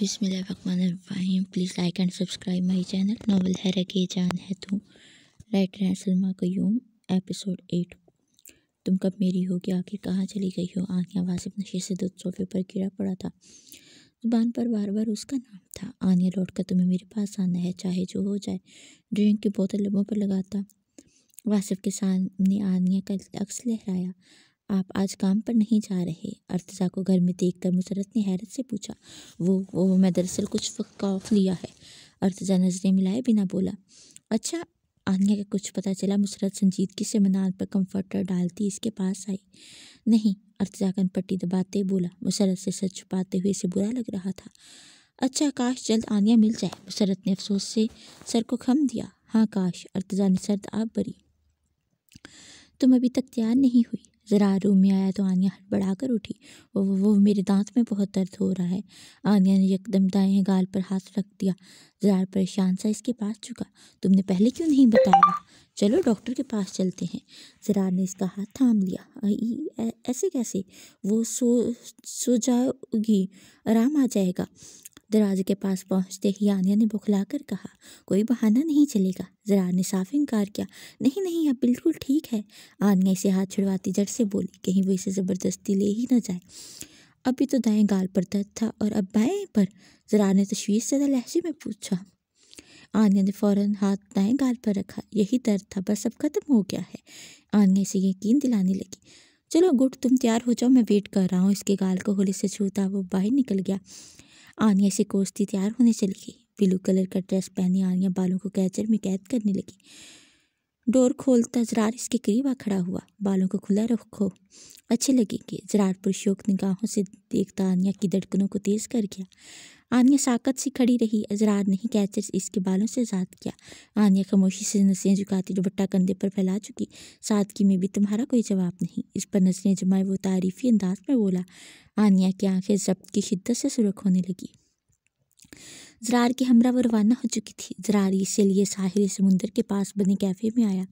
बिसमीम please like and subscribe my channel novel है रगे जान है तू राइटर है सलमा कयूम एपिसोड एट तुम कब मेरी हो कि आखिर कहाँ चली गई हो आनिया वासिब नशे से दो सोफे पर गिरा पड़ा था जुबान पर बार बार उसका नाम था आनिया लौट कर तुम्हें मेरे पास आना है चाहे जो हो जाए ड्रिंक की बोतल लबों पर लगाता वासिफ के सामने आनिया का अक्स लहराया आप आज काम पर नहीं जा रहे अर्तजा को घर में देखकर मुसरत ने हैरत से पूछा वो वो मैं दरअसल कुछ वक्त का ऑफ लिया है अर्तजा नजरें मिलाए बिना बोला अच्छा आनिया का कुछ पता चला मुसरत संजीदगी से मनाल पर कंफर्टर डालती इसके पास आई नहीं अर्तजा कन पट्टी दबाते बोला मुसरत से सच छुपाते हुए इसे बुरा लग रहा था अच्छा काश जल्द आनिया मिल जाए मुसरत ने अफसोस से सर को खम दिया हाँ काश अर्तजा ने सर्द आप भरी तुम अभी तक तैयार नहीं हुई ज़रा रूम में आया तो आनिया हड़बड़ा कर उठी वो, वो वो मेरे दांत में बहुत दर्द हो रहा है आनिया ने यकदम दाएं गाल पर हाथ रख दिया ज़रार परेशान सा इसके पास चुका तुमने पहले क्यों नहीं बताया चलो डॉक्टर के पास चलते हैं ज़रार ने इसका हाथ थाम लिया ऐसे कैसे वो सो सो जाओगी आराम आ जाएगा दराज के पास पहुंचते ही आनिया ने बुखलाकर कहा कोई बहाना नहीं चलेगा जरा ने साफ इनकार किया नहीं नहीं अब बिल्कुल ठीक है आनिया इसे हाथ छुड़वाती जट से बोली कहीं वो इसे ज़बरदस्ती ले ही ना जाए अभी तो दाएं गाल पर दर्द था और अब बाएं पर जरा ने तशवीश से लहजे में पूछा आनिया ने फौरन हाथ दाएं गाल पर रखा यही दर्द था बस अब ख़त्म हो गया है आनिया इसे यकीन दिलाने लगी चलो गुड तुम तैयार हो जाओ मैं वेट कर रहा हूँ इसके गाल को होली से छूता वो बाहर निकल गया आनिया से कोसती तैयार होने चली गई ब्लू कलर का ड्रेस पहने आनिया बालों को कैचर में कैद करने लगी डोर खोलता जरार इसके करीब आ खड़ा हुआ बालों को खुला रखो अच्छे लगेंगे जरार शोक निगाहों से देखता आनिया की धड़कनों को तेज़ कर गया आनिया साकत सी खड़ी रही अजरार नहीं कैचर इसके बालों से आज़ाद किया आनिया खामोशी से नसें झुकाती दुपट्टा कंधे पर फैला चुकी सादगी में भी तुम्हारा कोई जवाब नहीं इस पर नजरें जमाए वो तारीफ़ी अंदाज में बोला आनिया की आंखें जब्त की शिद्दत से सुरख होने लगी जरार के हमरावर रवाना हो चुकी थी जरार इससे लिए साहिल समुंदर के पास बने कैफ़े में आया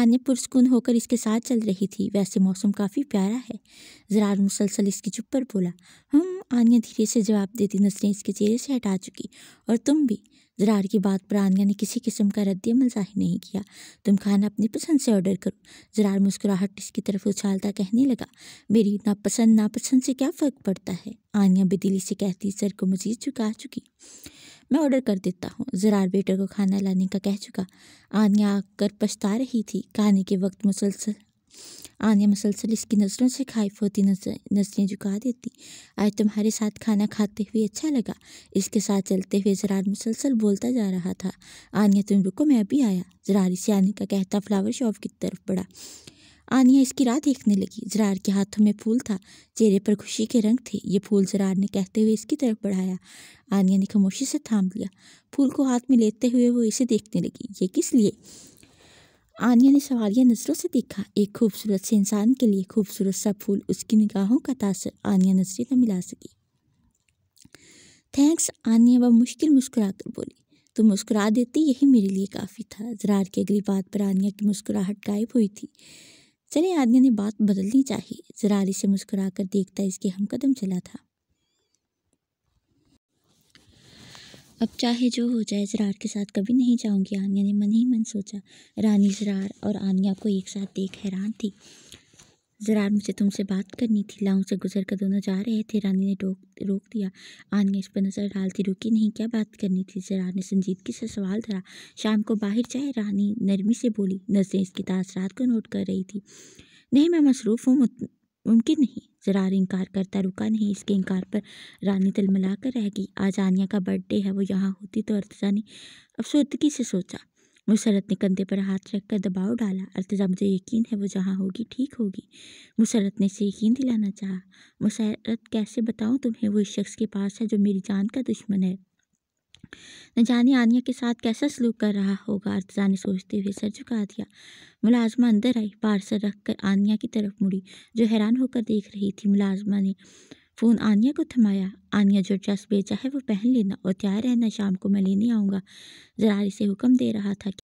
आने पुरस्कून होकर इसके साथ चल रही थी वैसे मौसम काफ़ी प्यारा है जरार मुसलसल इसकी चुप पर बोला हम हम्म, आनिया धीरे से जवाब देती नजरें इसके चेहरे से हटा चुकी और तुम भी ज़रार की बात पर आनिया ने किसी किस्म का अमल जाहिर नहीं किया तुम खाना अपनी पसंद से ऑर्डर करो ज़रार मुस्कुराहट इसकी तरफ उछालता कहने लगा मेरी नापसंद नापसंद से क्या फ़र्क पड़ता है आनिया बेदिली से कहती सर को मजीद झुका चुकी मैं ऑर्डर कर देता हूँ ज़रार बेटर को खाना लाने का कह चुका आनिया आकर पछता रही थी खाने के वक्त मुसलसल आनिया हाँ, मसलसल इसकी नज़रों से खाइफ होती नजर नजरें झुका देती आज तुम्हारे साथ खाना खाते हुए अच्छा लगा इसके साथ चलते हुए जरार मुसलसल बोलता जा रहा था आनिया तुम रुको मैं अभी आया जरार इसे आने का कहता फ्लावर शॉप की तरफ बढ़ा आनिया इसकी राह देखने लगी जरार के हाथों में फूल था चेहरे पर खुशी के रंग थे ये फूल जरार ने कहते हुए इसकी तरफ बढ़ाया आनिया ने खामोशी से थाम लिया फूल को हाथ में लेते हुए वो इसे देखने लगी ये किस लिए आनिया ने सवालिया नज़रों से देखा एक खूबसूरत से इंसान के लिए खूबसूरत सा फूल उसकी निगाहों का तासर आनिया नजरें न मिला सकी थैंक्स आनिया वह मुश्किल मुस्कुराकर बोली तुम तो मुस्कुरा देती यही मेरे लिए काफ़ी था जरार की अगली बात पर आनिया की मुस्कुराहट गायब हुई थी चले आनिया ने बात बदलनी चाहिए जरार इसे मुस्कुरा कर देखता इसके हम कदम चला था अब चाहे जो हो जाए जरार के साथ कभी नहीं जाऊंगी आनिया ने मन ही मन सोचा रानी जरार और आनिया को एक साथ देख हैरान थी जरार मुझे तुमसे बात करनी थी लाऊ से गुजर कर दोनों जा रहे थे रानी ने रोक रोक दिया आनिया इस पर नज़र डालती रुकी नहीं क्या बात करनी थी जरार ने संजीदगी से सवाल धरा शाम को बाहर जाए रानी नरमी से बोली नजरें इसकी तासरात को नोट कर रही थी नहीं मैं मसरूफ़ हूँ मुमकिन नहीं जरार इनकार करता रुका नहीं इसके इनकार पर रानी तिलमिला कर रह गई आज आनिया का बर्थडे है वो यहाँ होती तो अर्तजा ने अफसोदगी से सोचा मुसरत ने कंधे पर हाथ रखकर दबाव डाला अर्तजा मुझे यकीन है वो जहाँ होगी ठीक होगी मुसरत ने इसे यकीन दिलाना चाहा मुसरत कैसे बताऊँ तुम्हें वो इस शख्स के पास है जो मेरी जान का दुश्मन है न जाने आनिया के साथ कैसा सलूक कर रहा होगा अर्तजा ने सोचते हुए सर झुका दिया मुलाजमा अंदर आई पार्सल रख कर आनिया की तरफ मुड़ी जो हैरान होकर देख रही थी मुलाजमा ने फ़ोन आनिया को थमाया आनिया जो ड्रेस बेचा है वो पहन लेना और तैयार रहना शाम को मैं लेने आऊँगा जरारी से हुक्म दे रहा था कि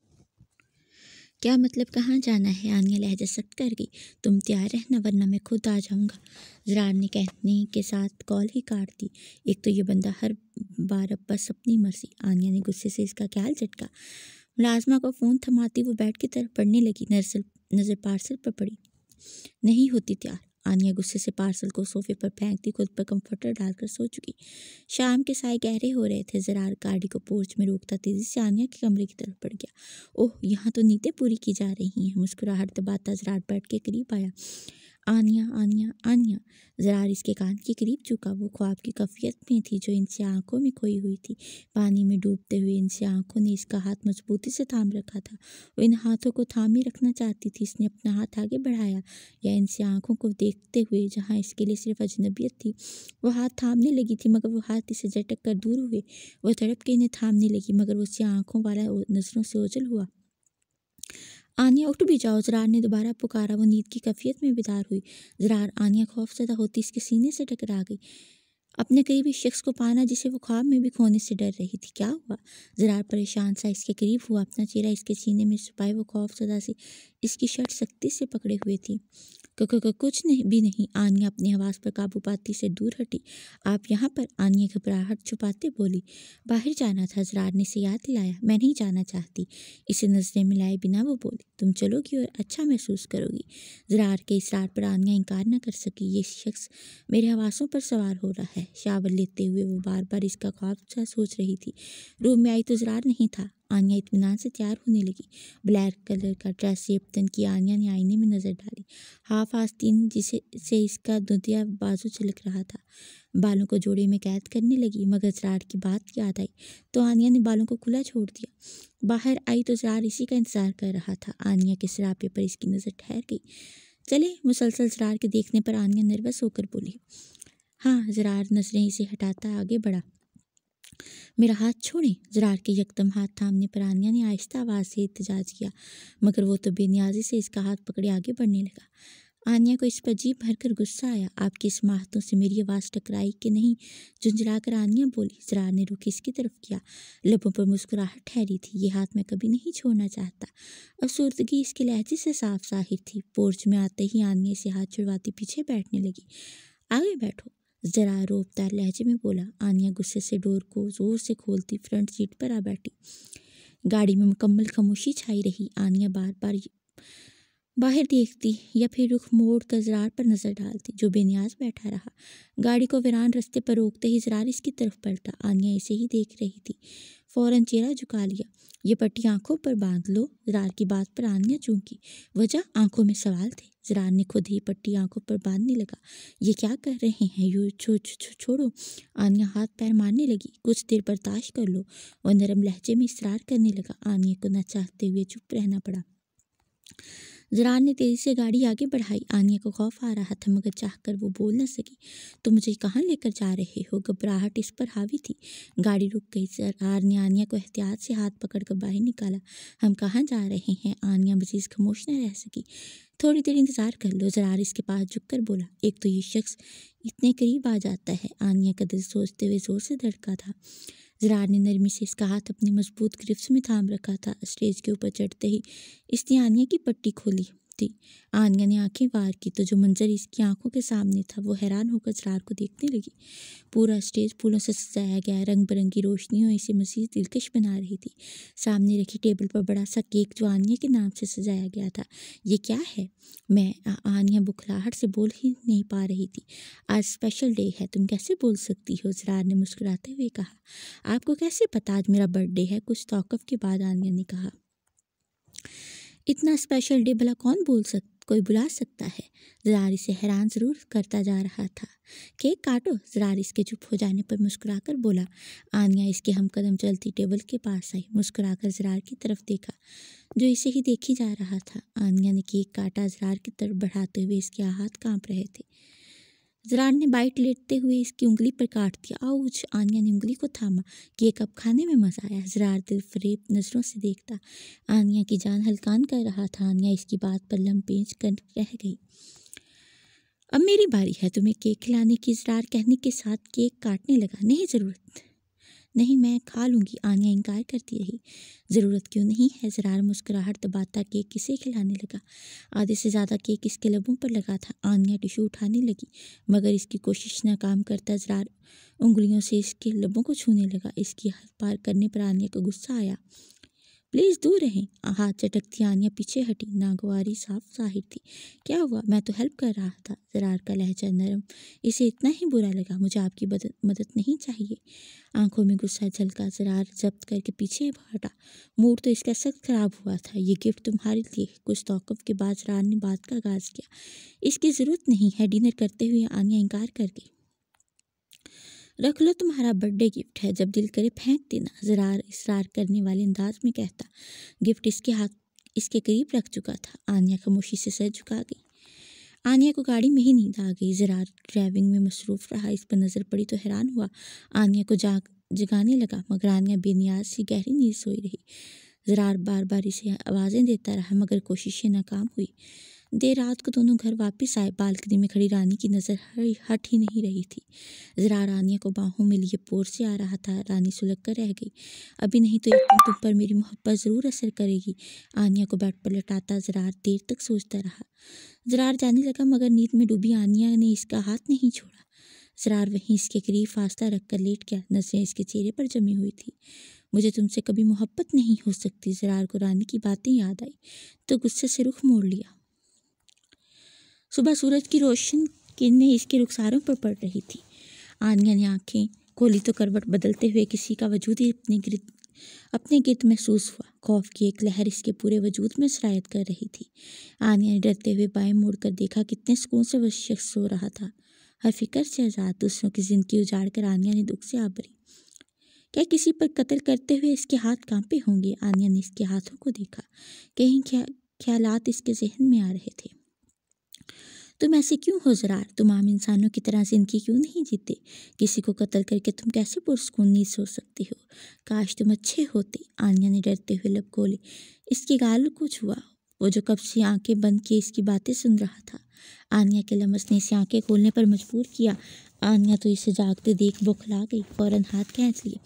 क्या मतलब कहाँ जाना है आनिया लहजा सख्त कर गई तुम तैयार रहना वरना मैं खुद आ जाऊँगा जरार ने कहने के साथ कॉल ही काट दी एक तो ये बंदा हर बार बस अपनी मर्जी आनिया ने गुस्से से इसका ख्याल झटका मुलाजमा को फ़ोन थमाती वो बैट की तरफ पढ़ने लगी नज़र पार्सल पर पड़ी नहीं होती तैयार आनिया गुस्से से पार्सल को सोफे पर फेंक दी खुद पर कंफर्टर डालकर सो चुकी शाम के साय गहरे हो रहे थे जरार गाड़ी को पोर्च में रोकता तेजी से आनिया के कमरे की तरफ पड़ गया ओह यहाँ तो नीतें पूरी की जा रही हैं मुस्कुराहट दबाता जरार बैठ के करीब आया आनिया आनिया आनिया जरार इसके कान के करीब झुका वो ख्वाब की कफियत में थी जो इनसे आंखों में खोई हुई थी पानी में डूबते हुए इनसे आंखों ने इसका हाथ मजबूती से थाम रखा था वो इन हाथों को थाम ही रखना चाहती थी इसने अपना हाथ आगे बढ़ाया या इनसे आंखों को देखते हुए जहाँ इसके लिए सिर्फ अजनबियत थी वो हाथ थामने लगी थी मगर वो हाथ इसे झटक कर दूर हुए वह तड़प के इन्हें थामने लगी मगर उससे आंखों वाला नज़रों से ओझल हुआ आनिया उठ भी जाओ जरार ने दोबारा पुकारा वो नींद की कैफियत में बेदार हुई जरार आनिया खौफजदा होती इसके सीने से टकरा गई अपने करीबी शख्स को पाना जिसे वो ख्वाब में भी खोने से डर रही थी क्या हुआ जरार परेशान सा इसके करीब हुआ अपना चेहरा इसके सीने में छुपाए वो खौफ सदा सी इसकी शर्ट सख्ती से पकड़े हुए थी कको कुछ नहीं भी नहीं आनिया अपनी आवाज़ पर काबू पाती से दूर हटी आप यहाँ पर आनिया घबराहट छुपाते बोली बाहर जाना था जरार ने से याद दिलाया मैं नहीं जाना चाहती इसे नजरें मिलाए बिना वो बोली तुम चलोगी और अच्छा महसूस करोगी जरार के इसरार पर आनिया इनकार न कर सकी ये शख्स मेरे हवासों पर सवार हो रहा है शावर लेते हुए वो बार बार इसका ख्वाब सोच रही थी रूम में आई तो जरार नहीं था आनिया इतमान से तैयार होने लगी ब्लैक कलर का ड्रेस सेपतन की आनिया ने आईने में नज़र डाली हाफ आस्तीन जिसे से इसका दुधिया बाजू छलक रहा था बालों को जोड़े में कैद करने लगी मगर जरार की बात याद आई तो आनिया ने बालों को खुला छोड़ दिया बाहर आई तो जरार इसी का इंतज़ार कर रहा था आनिया के सरापे पर इसकी नज़र ठहर गई चले मुसलसल जरार के देखने पर आनिया नर्वस होकर बोली हाँ जरार नजरें इसे हटाता आगे बढ़ा मेरा हाथ छोड़ें जरार के यकदम हाथ थामने पर आनिया ने आहिस्ता आवाज़ से इतजाज किया मगर वो तो बेनियाजी से इसका हाथ पकड़े आगे बढ़ने लगा आनिया को इस पर जीप भरकर गुस्सा आया आपकी इस माहतों से मेरी आवाज़ टकराई कि नहीं झुंझुरा कर आनिया बोली जरार ने रुख इसकी तरफ किया लबों पर मुस्कुराहट ठहरी थी ये हाथ मैं कभी नहीं छोड़ना चाहता अफसरदगी इसके लहजे से साफ जाहिर थी पोर्च में आते ही आनिया से हाथ छुड़वाती पीछे बैठने लगी आगे बैठो जरा रोबदार लहजे में बोला आनिया गुस्से से डोर को जोर से खोलती फ्रंट सीट पर आ बैठी गाड़ी में मुकम्मल खामोशी छाई रही आनिया बार बार बाहर देखती या फिर रुख मोड़ कर जरार पर नज़र डालती जो बेनियाज बैठा रहा गाड़ी को वीरान रस्ते पर रोकते ही जरार इसकी तरफ पलटा आनिया इसे ही देख रही थी फ़ौरन चेहरा झुका लिया ये पट्टी आंखों पर बांध लो जरार की बात पर आनिया चूंकी वजह आंखों में सवाल थे जरार ने खुद ही पट्टी आंखों पर बांधने लगा ये क्या कर रहे हैं यू छो, छो, छो छोड़ो आनिया हाथ पैर मारने लगी कुछ देर बर्दाश्त कर लो वह नरम लहजे में इसरार करने लगा आनिया को न चाहते हुए चुप रहना पड़ा जरान ने तेज़ी से गाड़ी आगे बढ़ाई आनिया को खौफ आ रहा था मगर चाह कर वो बोल न सकी तो मुझे कहाँ लेकर जा रहे हो घबराहट इस पर हावी थी गाड़ी रुक गई जरार ने आनिया को एहतियात से हाथ पकड़ कर बाहर निकाला हम कहाँ जा रहे हैं आनिया मजीज खामोश न रह सकी थोड़ी देर इंतज़ार कर लो जरार इसके पास झुक कर बोला एक तो ये शख्स इतने करीब आ जाता है आनिया का दिल सोचते हुए ज़ोर से धड़का था जरार ने नरमी से इसका हाथ अपनी मजबूत ग्रिप्स में थाम रखा था स्टेज के ऊपर चढ़ते ही इसने की पट्टी खोली थी आनिया ने आंखें वार की तो जो मंजर इसकी आंखों के सामने था वो हैरान होकर जरार को देखने लगी पूरा स्टेज फूलों से सजाया गया रंग बिरंगी रोशनियों इसे मजीद दिलकश बना रही थी सामने रखी टेबल पर बड़ा सा केक जो आनिया के नाम से सजाया गया था ये क्या है मैं आनिया बुखलाहट से बोल ही नहीं पा रही थी आज स्पेशल डे है तुम कैसे बोल सकती हो जरार ने मुस्कुराते हुए कहा आपको कैसे पता आज मेरा बर्थडे है कुछ तोक़फ़ के बाद आनिया ने कहा इतना स्पेशल डे भला कौन बोल सक कोई बुला सकता है जरार इसे हैरान ज़रूर करता जा रहा था केक काटो जरार इसके चुप हो जाने पर मुस्कुराकर बोला आनिया इसके हम कदम चलती टेबल के पास आई मुस्कुराकर जरार की तरफ देखा जो इसे ही देखी जा रहा था आनिया ने केक काटा जरार की तरफ बढ़ाते हुए इसके हाथ कांप रहे थे जरार ने बाइट लेटते हुए इसकी उंगली पर काट दिया उछ आनिया ने उंगली को थामा कि एक कप खाने में मज़ा आया जरार दिल फरेब नज़रों से देखता आनिया की जान हलकान कर रहा था आनिया इसकी बात पर लम्बेज कर रह गई अब मेरी बारी है तुम्हें केक खिलाने की जरार कहने के साथ केक काटने लगा नहीं ज़रूरत नहीं मैं खा लूँगी आनिया इनकार करती रही ज़रूरत क्यों नहीं है जरार मुस्कुराहट दबाता केक किसे खिलाने लगा आधे से ज़्यादा केक इसके लबों पर लगा था आनिया टिशू उठाने लगी मगर इसकी कोशिश नाकाम करता जरार उंगलियों से इसके लबों को छूने लगा इसकी हद पार करने पर आनिया का गुस्सा आया प्लीज़ दूर रहें हाथ चटकती आनिया पीछे हटी नागवारी साफ जाहिर थी क्या हुआ मैं तो हेल्प कर रहा था जरार का लहजा नरम इसे इतना ही बुरा लगा मुझे आपकी मदद नहीं चाहिए आंखों में गुस्सा झलका जरार जब्त करके पीछे हटा मूड तो इसका सख्त ख़राब हुआ था ये गिफ्ट तुम्हारे लिए कुछ तोकब के बाद जरार ने बात का आगाज़ किया इसकी ज़रूरत नहीं है डिनर करते हुए आनिया इनकार कर गई रख लो तुम्हारा बर्थडे गिफ्ट है जब दिल करे फेंक देना जरार इसरार करने वाले अंदाज में कहता गिफ्ट इसके हाथ इसके करीब रख चुका था आनिया खामोशी से सर झुका गई आनिया को गाड़ी में ही नींद आ गई जरार ड्राइविंग में मसरूफ़ रहा इस पर नज़र पड़ी तो हैरान हुआ आनिया को जाग जगाने लगा मगर आनिया बेनियाज सी गहरी नींद सोई रही जरार बार बार इसे आवाज़ें देता रहा मगर कोशिशें नाकाम हुई देर रात को दोनों घर वापस आए बालकनी में खड़ी रानी की नज़र हट ही नहीं रही थी जरा रानिया को बाहों में लिए पोर से आ रहा था रानी सुलग कर रह गई अभी नहीं तो एक दिन तुम पर मेरी मोहब्बत ज़रूर असर करेगी आनिया को बेड पर लटाता जरार देर तक सोचता रहा जरार जाने लगा मगर नींद में डूबी आनिया ने इसका हाथ नहीं छोड़ा जरार वहीं इसके करीब फासला कर लेट गया नजरें इसके चेहरे पर जमी हुई थी मुझे तुमसे कभी मोहब्बत नहीं हो सकती जरार को रानी की बातें याद आई तो गुस्से से रुख मोड़ लिया सुबह सूरज की रोशन किरणें इसके रुखसारों पर पड़ रही थी आनगनी आँखें खोली तो करवट बदलते हुए किसी का वजूद ही अपने गिरद अपने गिरद महसूस हुआ खौफ की एक लहर इसके पूरे वजूद में शरायत कर रही थी आनिया ने डरते हुए बाएं कर देखा कितने सुकून से वह शख्स सो रहा था हर फिक्र से आज़ाद दूसरों की ज़िंदगी उजाड़ कर आनिया ने दुख से आबरी क्या किसी पर कत्ल करते हुए इसके हाथ कांपे होंगे आनिया ने इसके हाथों को देखा कहीं ख्यालात इसके जहन में आ रहे थे तुम ऐसे क्यों हो जरार तुम आम इंसानों की तरह ज़िंदगी क्यों नहीं जीते किसी को कत्ल करके तुम कैसे पुरस्कून नहीं सो सकते हो काश तुम अच्छे होते आनिया ने डरते हुए लब खोले इसके गाल कुछ हुआ वो जो कब से आंखें बंद किए इसकी बातें सुन रहा था आनिया के लमस ने इसे आंखें खोलने पर मजबूर किया आनिया तो इसे जागते देख बौखला गई फौरन हाथ खींच लिए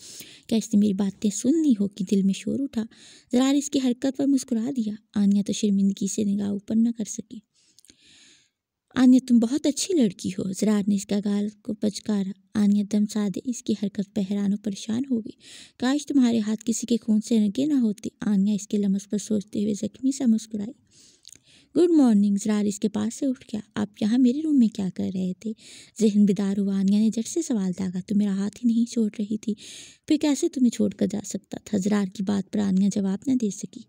क्या इसने मेरी बातें सुन ली कि दिल में शोर उठा जरार इसकी हरकत पर मुस्कुरा दिया आनिया तो शर्मिंदगी से निगाह ऊपर न कर सकी आनिया तुम बहुत अच्छी लड़की हो जरार ने इसका गाल को पचकारा आनिया दम सादे इसकी हरकत पर परेशान हो गई काश तुम्हारे हाथ किसी के खून से रंगे ना होते आनिया इसके लम्स पर सोचते हुए जख्मी सा मुस्कुराई गुड मॉर्निंग जरार इसके पास से उठ गया आप यहाँ मेरे रूम में क्या कर रहे थे जहन बेदार हुआ आनिया ने जट से सवाल दागा तो मेरा हाथ ही नहीं छोड़ रही थी फिर कैसे तुम्हें छोड़ कर जा सकता था जरार की बात पर आनिया जवाब न दे सकी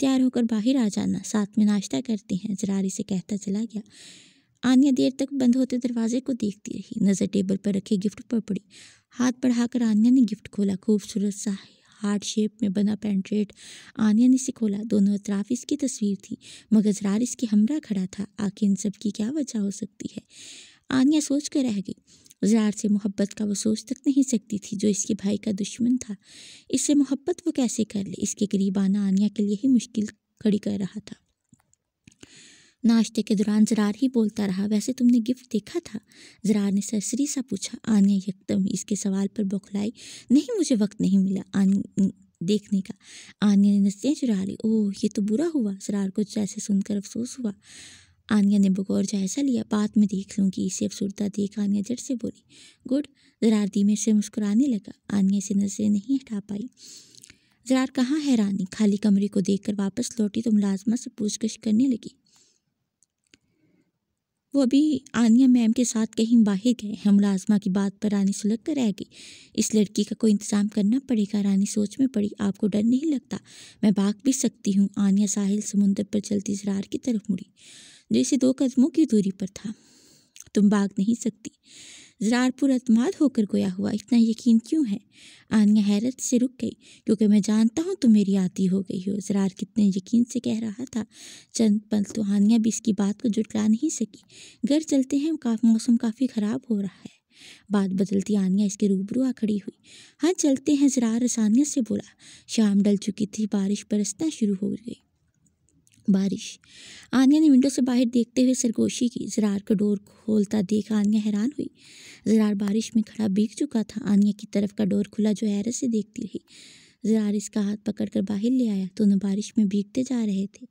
तैयार होकर बाहर आ जाना साथ में नाश्ता करते हैं जरार इसे कहता चला गया आनिया देर तक बंद होते दरवाजे को देखती रही नज़र टेबल पर रखे गिफ्ट पर पड़ी हाथ बढ़ाकर आनिया ने गिफ्ट खोला खूबसूरत सा हार्ट शेप में बना पेंट्रेट आनिया ने इसे खोला दोनों अतराफ इसकी तस्वीर थी मगर जरार इसकी हमरा खड़ा था आखिर इन सब की क्या वजह हो सकती है आनिया सोच कर रह गई जरार से मोहब्बत का वो सोच तक नहीं सकती थी जो इसके भाई का दुश्मन था इससे मोहब्बत वो कैसे कर ले इसके करीब आना आनिया के लिए ही मुश्किल खड़ी कर रहा था नाश्ते के दौरान जरार ही बोलता रहा वैसे तुमने गिफ्ट देखा था जरार ने सरसरी सा पूछा आनिया यकदम इसके सवाल पर बौखलाई नहीं मुझे वक्त नहीं मिला आन देखने का आनिया ने नस्तियाँ चुरा ली ओह ये तो बुरा हुआ जरार को जैसे सुनकर अफसोस हुआ आनिया ने बगौर जायज़ा लिया बाद में देख लूँगी इसे अफसरदा देख आनिया जट से बोली गुड जरार धीमे से मुस्कुराने लगा आनिया से नज़रें नहीं हटा पाई जरार कहाँ है रानी खाली कमरे को देखकर वापस लौटी तो मुलाजमा से पूछगछ करने लगी वो अभी आनिया मैम के साथ कहीं बाहर गए हैं मुलाजमा की बात पर रानी सुलग कर रह गई इस लड़की का कोई इंतज़ाम करना पड़ेगा रानी सोच में पड़ी आपको डर नहीं लगता मैं भाग भी सकती हूँ आनिया साहिल समुंदर पर चलती जरार की तरफ मुड़ी जैसे दो कदमों की दूरी पर था तुम भाग नहीं सकती ज़रारपुर अतमाद होकर गोया हुआ इतना यकीन क्यों है आनिया हैरत से रुक गई क्योंकि मैं जानता हूँ तुम मेरी आती हो गई हो ज़रार कितने यकीन से कह रहा था चंद पल तो आनिया भी इसकी बात को जुटला नहीं सकी घर चलते हैं का, मौसम काफ़ी ख़राब हो रहा है बात बदलती आनिया इसके रूबरू आ खड़ी हुई हाँ चलते हैं ज़रार आसानियत से बोला शाम डल चुकी थी बारिश बरसना शुरू हो गई बारिश आनिया ने विंडो से बाहर देखते हुए सरगोशी की जरार का डोर खोलता देख आनिया हैरान हुई जरार बारिश में खड़ा बीग चुका था आनिया की तरफ का डोर खुला जो हैरत से देखती रही जरार इसका हाथ पकड़कर बाहर ले आया दोनों बारिश में भीगते जा रहे थे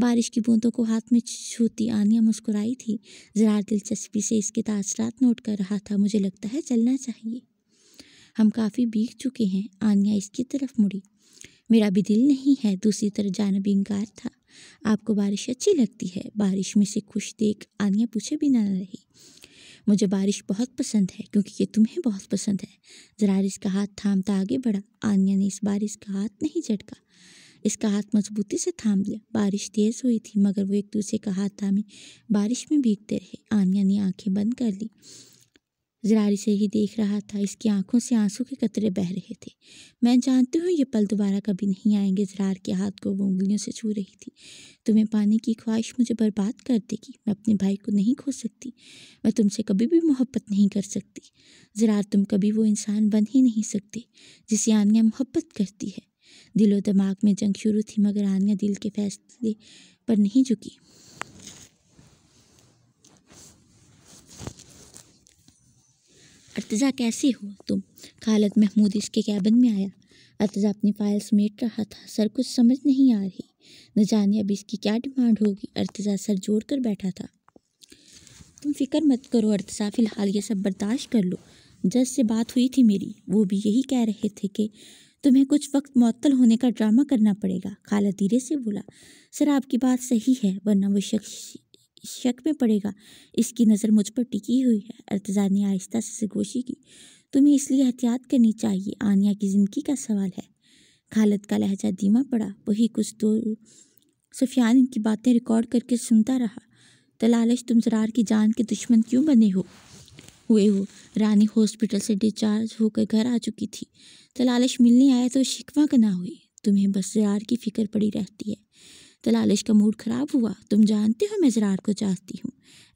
बारिश की बूंदों को हाथ में छूती आनिया मुस्कुराई थी जरार दिलचस्पी से इसके तासरात नोट कर रहा था मुझे लगता है चलना चाहिए हम काफ़ी भीग चुके हैं आनिया इसकी तरफ मुड़ी मेरा भी दिल नहीं है दूसरी तरफ जाना भी इंकार था आपको बारिश अच्छी लगती है बारिश में से खुश देख आनिया पूछे भी ना रही मुझे बारिश बहुत पसंद है क्योंकि ये तुम्हें बहुत पसंद है जरारिस का हाथ थामता आगे बढ़ा आनिया ने इस बारिश का हाथ नहीं झटका इसका हाथ मजबूती से थाम लिया बारिश तेज़ हुई थी मगर वो एक दूसरे का हाथ थामे बारिश में भीगते रहे आनिया ने आंखें बंद कर ली जरारी से ही देख रहा था इसकी आंखों से आंसू के कतरे बह रहे थे मैं जानती हूँ ये पल दोबारा कभी नहीं आएंगे जरार के हाथ को वो उंगलियों से छू रही थी तुम्हें पाने की ख्वाहिश मुझे बर्बाद कर देगी मैं अपने भाई को नहीं खो सकती मैं तुमसे कभी भी मोहब्बत नहीं कर सकती जरार तुम कभी वो इंसान बन ही नहीं सकते जिसे आनिया मोहब्बत करती है दिलो दिमाग में जंग शुरू थी मगर आनिया दिल के फैसले पर नहीं झुकी अर्तज़ा कैसे हो तुम खालद महमूद इसके कैबिन में आया अर्तज़ा अपनी फाइल समेट रहा था सर कुछ समझ नहीं आ रही न जाने अब इसकी क्या डिमांड होगी अर्तज़ा सर जोड़ कर बैठा था तुम फिक्र मत करो अर्तज़ा फ़िलहाल ये सब बर्दाश्त कर लो जज से बात हुई थी मेरी वो भी यही कह रहे थे कि तुम्हें कुछ वक्त मअतल होने का ड्रामा करना पड़ेगा खाला धीरे से बोला सर आपकी बात सही है वरना वो शख्स शक में पड़ेगा इसकी नज़र मुझ पर टिकी हुई है अर्तजा ने आहिस्ता से गोशी की तुम्हें इसलिए एहतियात करनी चाहिए आनिया की ज़िंदगी का सवाल है खालत का लहजा धीमा पड़ा वही कुछ दूर सफियान इनकी बातें रिकॉर्ड करके सुनता रहा तलालश तुम जरार की जान के दुश्मन क्यों बने हो हुए हो रानी हॉस्पिटल से डिस्चार्ज होकर घर आ चुकी थी तलालश मिलने आया तो शिकवा कना हुई तुम्हें बस जरार की फ़िक्र पड़ी रहती है तलालिश तो का मूड खराब हुआ तुम जानते हो मैं जरार को चाहती हूँ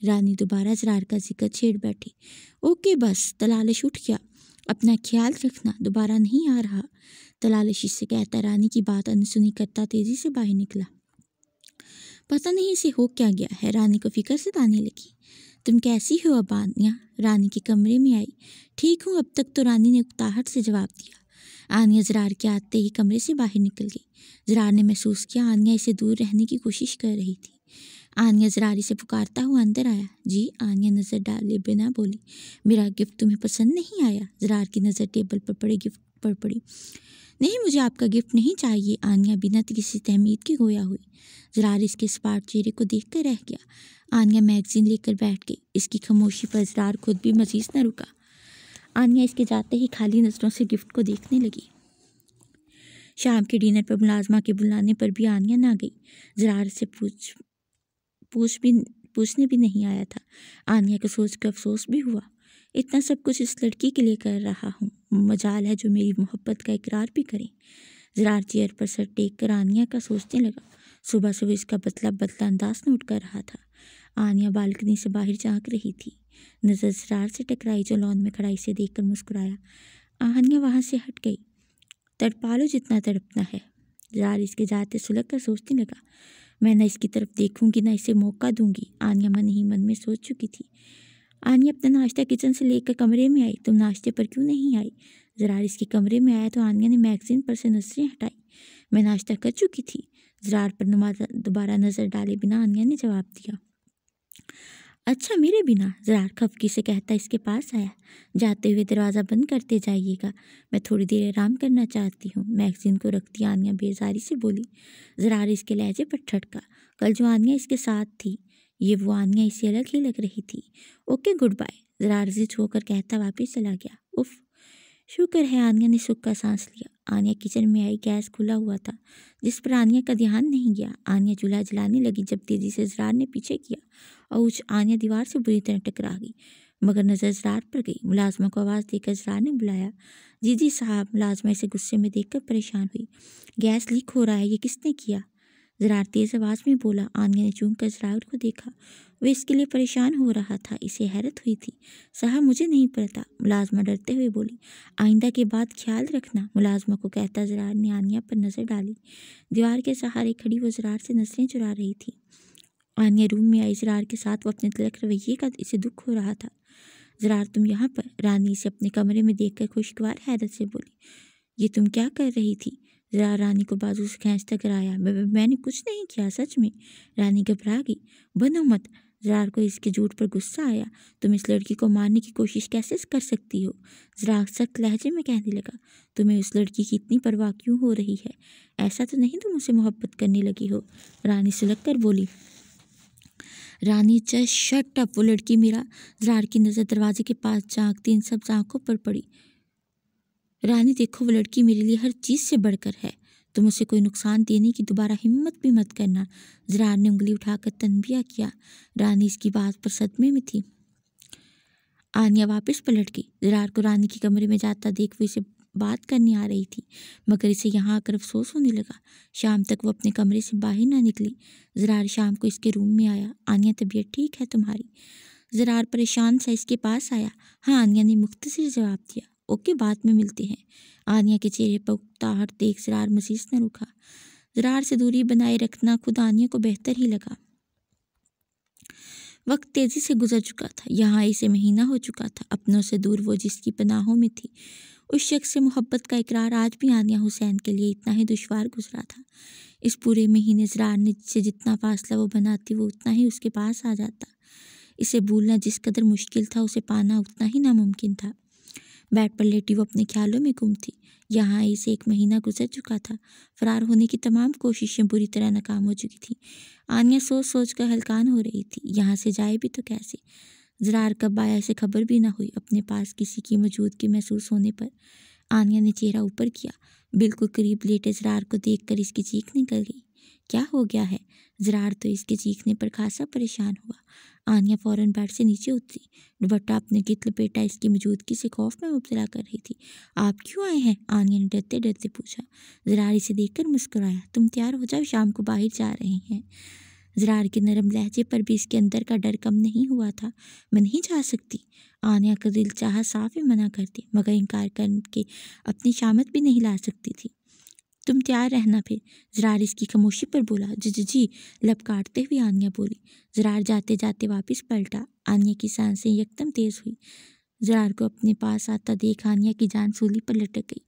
रानी दोबारा जरार का जिक्र छेड़ बैठी ओके बस तलालिश तो उठ गया अपना ख्याल रखना दोबारा नहीं आ रहा तलालिश तो इससे कहता रानी की बात अनसुनी करता तेज़ी से बाहर निकला पता नहीं इसे हो क्या गया है रानी को फिक्र से ताने लगी तुम कैसी हो अबानिया रानी के कमरे में आई ठीक हूँ अब तक तो रानी ने उकताहट से जवाब दिया आनिया जरार के आते ही कमरे से बाहर निकल गई जरार ने महसूस किया आनिया इसे दूर रहने की कोशिश कर रही थी आनिया जरार इसे पुकारता हुआ अंदर आया जी आनिया नज़र डाले बिना बोली मेरा गिफ्ट तुम्हें पसंद नहीं आया जरार की नज़र टेबल पर पड़े गिफ्ट पर पड़ी नहीं मुझे आपका गिफ्ट नहीं चाहिए आनिया बिना किसी तहमीद के गोया हुई जरार इसके स्पार्ट चेहरे को देख कर रह गया आनिया मैगज़ीन लेकर बैठ गई इसकी खामोशी पर जरार खुद भी मजीज न रुका आनिया इसके जाते ही खाली नज़रों से गिफ्ट को देखने लगी शाम के डिनर पर मुलाजमा के बुलाने पर भी आनिया ना गई जरार से पूछ पूछ भी पूछने भी नहीं आया था आनिया को सोच कर अफसोस भी हुआ इतना सब कुछ इस लड़की के लिए कर रहा हूँ मजाल है जो मेरी मोहब्बत का इकरार भी करें जरार चेयर पर सर टेक कर आनिया का सोचने लगा सुबह सुबह इसका बदला बदला अंदाज नोट कर रहा था आनिया बालकनी से बाहर झांक रही थी नज़र जरार से टकराई जो लॉन में खड़ाई से देखकर मुस्कुराया आहनिया वहाँ से हट गई तड़पा लो जितना तड़पना है जरार इसके जाते सुलग कर सोचने लगा मैं ना इसकी तरफ देखूंगी ना इसे मौका दूंगी आनिया मन ही मन में सोच चुकी थी आनिया अपना नाश्ता किचन से लेकर कमरे में आई तुम नाश्ते पर क्यों नहीं आई जरार इसके कमरे में आया तो आनिया ने मैगजीन पर से नजरें हटाई मैं नाश्ता कर चुकी थी जरार पर दोबारा नज़र डाले बिना आनिया ने जवाब दिया अच्छा मेरे बिना जरार खफकी से कहता इसके पास आया जाते हुए दरवाज़ा बंद करते जाइएगा मैं थोड़ी देर आराम करना चाहती हूँ मैगजीन को रखती आनिया बेजारी से बोली जरार इसके लहजे पर ठटका कल जो आनिया इसके साथ थी ये वो आनिया इसे अलग ही लग रही थी ओके गुड बाय जरार जिद होकर कहता वापस चला गया उफ़ शुक्र है आनिया ने सुख का सांस लिया आनिया किचन में आई गैस खुला हुआ था जिस पर आनिया का ध्यान नहीं गया आनिया चूल्हा जलाने लगी जब तेज़ी से जरार ने पीछे किया और उस आनिया दीवार से बुरी तरह टकरा गई मगर नज़र जरार पर गई मुलाजमा को आवाज़ देकर जरार ने बुलाया जी जी साहब मुलाजमा इसे गुस्से में देखकर परेशान हुई गैस लीक हो रहा है ये किसने किया जरार तेज आवाज़ में बोला आनिया ने चूंक कर जरार को देखा वह इसके लिए परेशान हो रहा था इसे हैरत हुई थी साहब मुझे नहीं पता मुलाजमा डरते हुए बोली आइंदा के बाद ख्याल रखना मुलाजमा को कहता जरार ने आनिया पर नज़र डाली दीवार के सहारे खड़ी वो जरार से नजरें चुरा रही थी आनिया रूम में आई जरार के साथ वो अपने तिलक रवैये का इसे दुख हो रहा था जरार तुम यहाँ पर रानी इसे अपने कमरे में देखकर खुशगवार हैरत से बोली ये तुम क्या कर रही थी जरा रानी को बाजू से खींचता कराया मैंने कुछ नहीं किया सच में रानी घबरा गई बनो मत जरार को इसके झूठ पर गुस्सा आया तुम इस लड़की को मारने की कोशिश कैसे कर सकती हो जरा सख्त लहजे में कहने लगा तुम्हें उस लड़की की इतनी परवाह क्यों हो रही है ऐसा तो नहीं तुम उसे मोहब्बत करने लगी हो रानी सुलग कर बोली रानी जस्ट शट अप वो लड़की मेरा जरार की नज़र दरवाजे के पास झाँकती इन सब झाँकों पर पड़ी रानी देखो वो लड़की मेरे लिए हर चीज़ से बढ़कर है तुम उसे कोई नुकसान देने की दोबारा हिम्मत भी मत करना जरार ने उंगली उठाकर तनबिया किया रानी इसकी बात पर सदमे में थी आनिया वापस पलट गई जरार को रानी के कमरे में जाता देख वो इसे बात करने आ रही थी मगर इसे यहाँ आकर अफसोस होने लगा शाम तक वो अपने कमरे से बाहर ना निकली जरार शाम को इसके रूम में आया आनिया तबीयत ठीक है तुम्हारी जरार परेशान सा इसके पास आया हाँ आनिया ने मुख्तसर जवाब दिया ओके बाद में मिलते हैं आनिया के चेहरे पर उकताहट देख जरार मसीस ने रुका जरार से दूरी बनाए रखना खुद आनिया को बेहतर ही लगा वक्त तेज़ी से गुजर चुका था यहाँ इसे महीना हो चुका था अपनों से दूर वो जिसकी पनाहों में थी उस शख्स से मोहब्बत का इकरार आज भी आनिया हुसैन के लिए इतना ही दुशवार गुजरा था इस पूरे महीने जरार ने से जितना फासला वो बनाती वो उतना ही उसके पास आ जाता इसे भूलना जिस कदर मुश्किल था उसे पाना उतना ही नामुमकिन था बेड पर लेटी वो अपने ख्यालों में गुम थी यहाँ आई से एक महीना गुजर चुका था फरार होने की तमाम कोशिशें बुरी तरह नाकाम हो चुकी थी आनिया सोच सोच कर हलकान हो रही थी यहाँ से जाए भी तो कैसे जरार कब आया से खबर भी ना हुई अपने पास किसी की मौजूदगी महसूस होने पर आनिया ने चेहरा ऊपर किया बिल्कुल करीब लेटे जरार को कर इसकी चीख निकल गई क्या हो गया है जरार तो इसके चीखने पर खासा परेशान हुआ आनिया फ़ौरन बेड से नीचे उतरी दुपट्टा अपने गित लपेटा इसकी मौजूदगी से खौफ में मुबतला कर रही थी आप क्यों आए हैं आनिया ने डरते डरते पूछा जरार इसे देखकर मुस्कुराया तुम तैयार हो जाओ शाम को बाहर जा रहे हैं जरार के नरम लहजे पर भी इसके अंदर का डर कम नहीं हुआ था मैं नहीं जा सकती आनिया का दिल चाह साफ ही मना करती मगर इनकार करके अपनी शामत भी नहीं ला सकती थी तुम तैयार रहना फिर जरार इसकी खामोशी पर बोला जी जी जी काटते हुए आनिया बोली जरार जाते जाते वापस पलटा आनिया की सांसें यकदम तेज़ हुई जरार को अपने पास आता देख आनिया की जान सूली पर लटक गई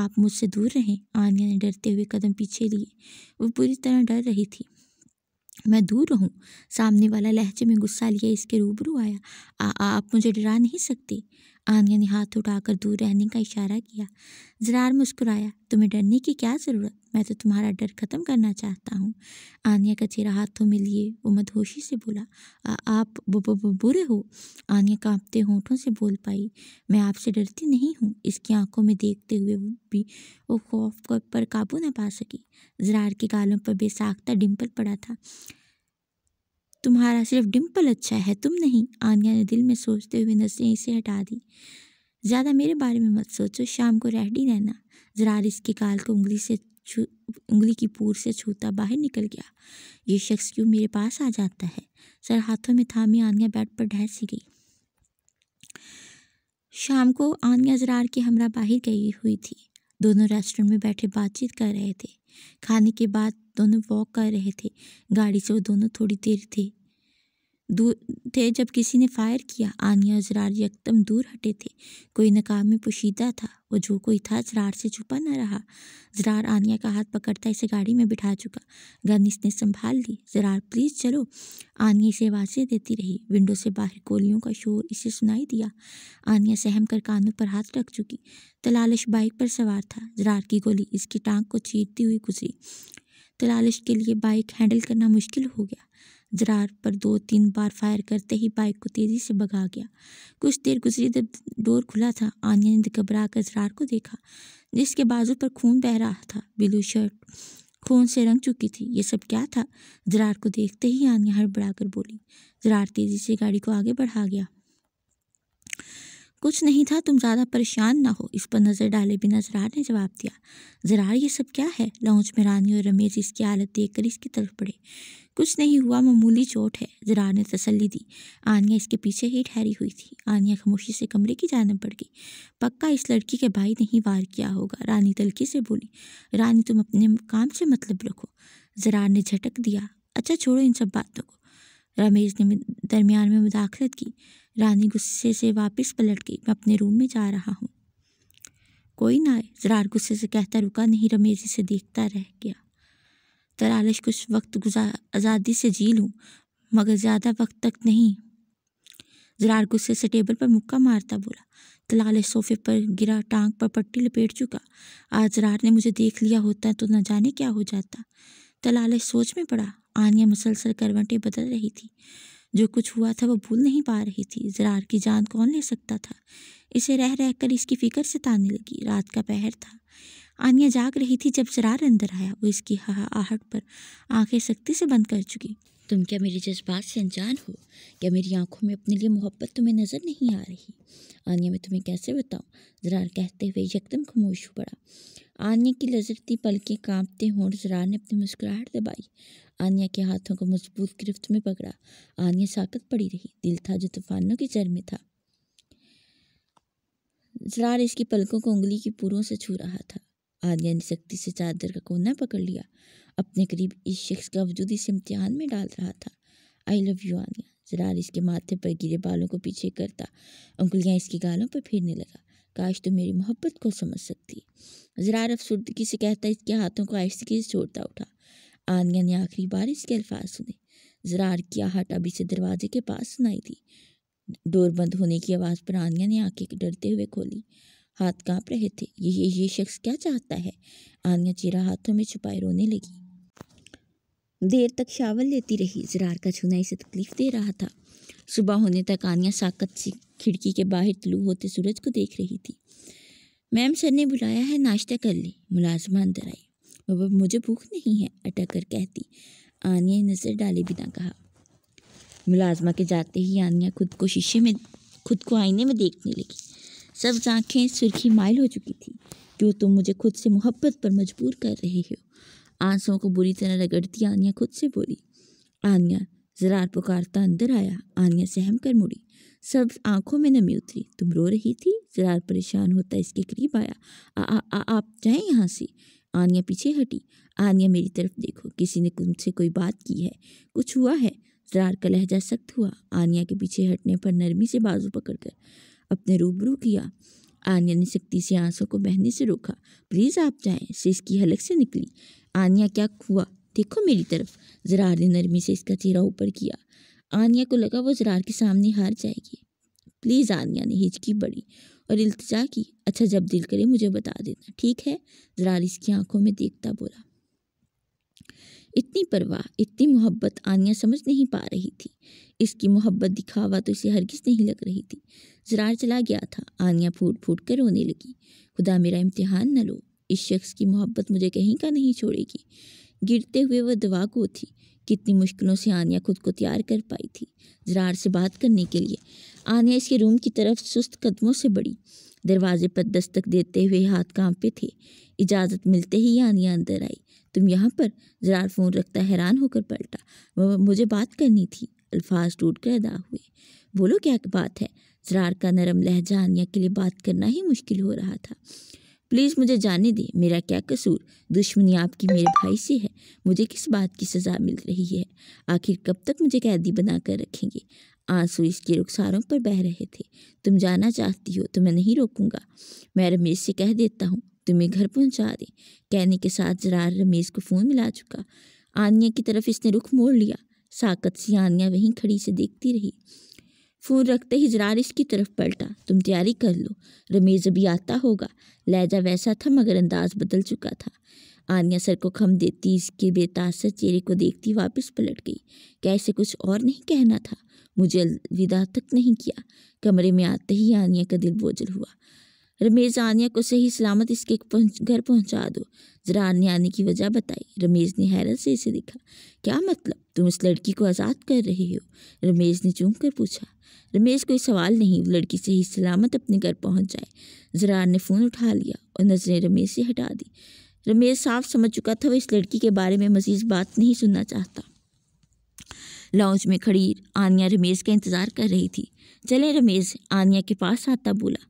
आप मुझसे दूर रहें आनिया ने डरते हुए कदम पीछे लिए वो पूरी तरह डर रही थी मैं दूर रहूं सामने वाला लहजे में गुस्सा लिया इसके रूबरू आया आ, आ, आप मुझे डरा नहीं सकते आनिया ने हाथ उठाकर दूर रहने का इशारा किया जरार मुस्कुराया तुम्हें डरने की क्या ज़रूरत मैं तो तुम्हारा डर ख़त्म करना चाहता हूँ आनिया का चेहरा हाथों में लिए वो मदहोशी से बोला आ, आप बु, बु, बु, बुरे हो आनिया कांपते होठों से बोल पाई मैं आपसे डरती नहीं हूँ इसकी आंखों में देखते हुए वो भी वो खौफ पर काबू न पा सकी जरार के गालों पर बेसाख्ता डिम्पल पड़ा था तुम्हारा सिर्फ डिम्पल अच्छा है तुम नहीं आनिया ने दिल में सोचते हुए नजरें इसे हटा दी ज़्यादा मेरे बारे में मत सोचो शाम को रेडी रहना जरार इसके काल को उंगली से छू उंगली की पूर से छूता बाहर निकल गया ये शख्स क्यों मेरे पास आ जाता है सर हाथों में थामी आनिया बेड पर ढह सी गई शाम को आनिया जरार के हमरा बाहर गई हुई थी दोनों रेस्टोरेंट में बैठे बातचीत कर रहे थे खाने के बाद दोनों वॉक कर रहे थे गाड़ी से वो दोनों थोड़ी देर थे दूर थे जब किसी ने फायर किया आनिया जरार यकदम दूर हटे थे कोई नकाब में पोशीदा था वो जो कोई था जरार से छुपा न रहा जरार आनिया का हाथ पकड़ता इसे गाड़ी में बिठा चुका गन इसने संभाल ली जरार प्लीज़ चलो आनिया इसे आवाज़ें देती रही विंडो से बाहर गोलियों का शोर इसे सुनाई दिया आनिया सहम कर कानों पर हाथ रख चुकी तलालश बाइक पर सवार था जरार की गोली इसकी टांग को चीरती हुई गुजरी तलाश के लिए बाइक हैंडल करना मुश्किल हो गया जरार पर दो तीन बार फायर करते ही बाइक को तेज़ी से भगा गया कुछ देर गुजरी जब डोर खुला था आनिया ने घबरा कर जरार को देखा जिसके बाजू पर खून बह रहा था बिलू शर्ट खून से रंग चुकी थी ये सब क्या था जरार को देखते ही आनिया हड़बड़ा कर बोली जरार तेज़ी से गाड़ी को आगे बढ़ा गया कुछ नहीं था तुम ज़्यादा परेशान ना हो इस पर नज़र डाले बिना जरार ने जवाब दिया जरार ये सब क्या है लॉन्च में रानी और रमेश इसकी हालत देख कर इसकी तरफ पड़े कुछ नहीं हुआ मामूली चोट है जरार ने तसल्ली दी आनिया इसके पीछे ही ठहरी हुई थी आनिया खामोशी से कमरे की जानब पड़ गई पक्का इस लड़की के भाई ने ही वार किया होगा रानी तलकी से बोली रानी तुम अपने काम से मतलब रखो जरार ने झटक दिया अच्छा छोड़ो इन सब बातों को रमेश ने दरमियान में मुदाखलत की रानी गुस्से से वापस पलट गई मैं अपने रूम में जा रहा हूँ कोई ना जरार गुस्से से कहता रुका नहीं रमेश इसे देखता रह गया तरालश कुछ वक्त गुजार आज़ादी से जी लूँ मगर ज़्यादा वक्त तक नहीं जरार गुस्से से टेबल पर मुक्का मारता बोला तलालश सोफे पर गिरा टांग पर पट्टी लपेट चुका आज जरार ने मुझे देख लिया होता तो न जाने क्या हो जाता तलालश सोच में पड़ा आनिया मुसलसल करवटें बदल रही थी जो कुछ हुआ था वो भूल नहीं पा रही थी जरार की जान कौन ले सकता था इसे रह रह कर इसकी फिक्र सताने लगी रात का पहर था आनिया जाग रही थी जब जरार अंदर आया वो इसकी हाहा आहट पर आंखें सख्ती से बंद कर चुकी तुम क्या मेरे जज्बात से अनजान हो क्या मेरी आंखों में अपने लिए मोहब्बत तुम्हें नज़र नहीं आ रही आनिया मैं तुम्हें कैसे बताऊँ जरार कहते हुए यकदम खामोश हो पड़ा आनिया की लजरती पलकें के कांपते होंठ जरार ने अपनी मुस्कुराहट दबाई आनिया के हाथों को मजबूत गिरफ्त में पकड़ा आनिया साकत पड़ी रही दिल था जो तूफानों के जर में था जरार इसकी पलकों को उंगली की पुरों से छू रहा था आर्या ने सख्ती से चादर का कोना पकड़ लिया अपने करीब इस शख्स का वजूद इस इम्तिहान में डाल रहा था I love you Aliya Zarar इसके माथे पर गिरे बालों को पीछे करता उंगलियाँ इसकी गालों पर फेरने लगा काश तो मेरी मोहब्बत को समझ सकती जरार अफसुर्दगी से कहता इसके हाथों को आहिस्तगी से छोड़ता उठा आनिया ने आखिरी बार इसके अल्फाज सुने जरार की आहट अभी से दरवाजे के पास सुनाई थी डोर बंद होने की आवाज़ पर आनिया ने आंखें डरते हुए खोली हाथ कांप रहे थे ये ये ये शख्स क्या चाहता है आनिया चीरा हाथों में छुपाए रोने लगी देर तक शावल लेती रही जरार का छूना इसे तकलीफ दे रहा था सुबह होने तक आनिया साकत सी खिड़की के बाहर तलू होते सूरज को देख रही थी मैम सर ने बुलाया है नाश्ता कर ले मुलाजमा अंदर आई बबा मुझे भूख नहीं है अटक कर कहती आनिया नज़र डाले बिना कहा मुलाजमा के जाते ही आनिया खुद को शीशे में खुद को आईने में देखने लगी सब आँखें सुर्खी माइल हो चुकी थी क्यों तुम मुझे खुद से मोहब्बत पर मजबूर कर रहे हो आंसुओं को बुरी तरह रगड़ती आनिया खुद से बोली आनिया जरार पुकारता अंदर आया आनिया सहम कर मुड़ी सब आंखों में नमी उतरी तुम रो रही थी जरार परेशान होता इसके करीब आया आ, आ, आ, आप जाए यहाँ से आनिया पीछे हटी आनिया मेरी तरफ देखो किसी ने तुमसे कोई बात की है कुछ हुआ है जरार का लहजा सख्त हुआ आनिया के पीछे हटने पर नरमी से बाजू पकड़कर अपने रूबरू किया आनिया ने सख्ती से आंसू को बहने से रोका प्लीज़ आप जाएं से की हलक से निकली आनिया क्या हुआ देखो मेरी तरफ जरार ने नरमी से इसका चेहरा ऊपर किया आनिया को लगा वो जरार के सामने हार जाएगी प्लीज़ आनिया ने हिचकी बड़ी और इल्तजा की अच्छा जब दिल करे मुझे बता देना ठीक है जरार इसकी आंखों में देखता बोला इतनी परवाह इतनी मोहब्बत आनिया समझ नहीं पा रही थी इसकी मोहब्बत दिखावा तो इसे हरगिज नहीं लग रही थी जरार चला गया था आनिया फूट फूट कर रोने लगी खुदा मेरा इम्तिहान न लो इस शख्स की मोहब्बत मुझे कहीं का नहीं छोड़ेगी गिरते हुए वह दवा को थी कितनी मुश्किलों से आनिया खुद को तैयार कर पाई थी जरार से बात करने के लिए आनिया इसके रूम की तरफ सुस्त कदमों से बढ़ी दरवाजे पर दस्तक देते हुए हाथ कांपे थे इजाज़त मिलते ही आनिया अंदर आई तुम यहाँ पर जरार फ़ोन रखता हैरान होकर पलटा मुझे बात करनी थी अल्फाज टूट कर अदा हुए बोलो क्या बात है जरार का नरम लहजा आनिया के लिए बात करना ही मुश्किल हो रहा था प्लीज़ मुझे जाने दे मेरा क्या कसूर दुश्मनी आपकी मेरे भाई से है मुझे किस बात की सज़ा मिल रही है आखिर कब तक मुझे कैदी बना कर रखेंगे आंसू इसके रुखसारों पर बह रहे थे तुम जाना चाहती हो तो मैं नहीं रोकूंगा मैं रमेश से कह देता हूँ तुम्हें घर पहुंचा दें कहने के साथ जरार रमेश को फ़ोन मिला चुका आनिया की तरफ इसने रुख मोड़ लिया साकत सी आनिया वहीं खड़ी से देखती रही फ़ोन रखते ही जरार इसकी तरफ पलटा तुम तैयारी कर लो रमेश अभी आता होगा लहजा वैसा था मगर अंदाज बदल चुका था आनिया सर को खम देती इसके बेतासर चेहरे को देखती वापस पलट गई क्या इसे कुछ और नहीं कहना था मुझे अलविदा तक नहीं किया कमरे में आते ही आनिया का दिल बोझल हुआ रमेश आनिया को सही सलामत इसके घर पहुंचा दो ज़रा आने आने की वजह बताई रमेश ने हैरत से इसे देखा क्या मतलब तुम इस लड़की को आज़ाद कर रहे हो रमेश ने चूम कर पूछा रमेश कोई सवाल नहीं लड़की सही सलामत अपने घर पहुंच जाए जरार ने फ़ोन उठा लिया और नजरें रमेश से हटा दी रमेश साफ समझ चुका था वह इस लड़की के बारे में मजीद बात नहीं सुनना चाहता लाउंज में खड़ी आनिया रमेश का इंतज़ार कर रही थी चले रमेश आनिया के पास आता बोला